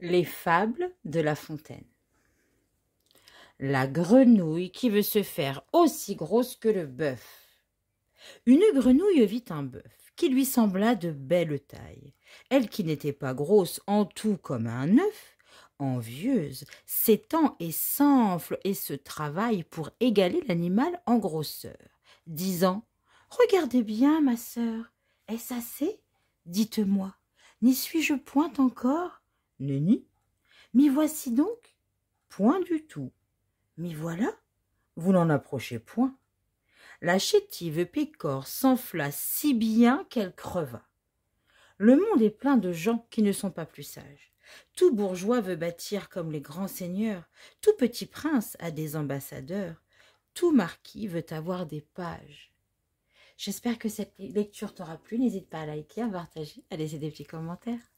Les fables de La Fontaine. La grenouille qui veut se faire aussi grosse que le bœuf. Une grenouille vit un bœuf qui lui sembla de belle taille. Elle qui n'était pas grosse en tout comme un œuf, envieuse, s'étend et s'enfle et se travaille pour égaler l'animal en grosseur, disant Regardez bien, ma sœur, est-ce assez Dites-moi, n'y suis-je point encore Nenni. M'y voici donc Point du tout. M'y voilà Vous n'en approchez point. La chétive Pécore s'enfla si bien qu'elle creva. Le monde est plein de gens qui ne sont pas plus sages. Tout bourgeois veut bâtir comme les grands seigneurs, tout petit prince a des ambassadeurs, tout marquis veut avoir des pages. J'espère que cette lecture t'aura plu. N'hésite pas à liker, à partager, à laisser des petits commentaires.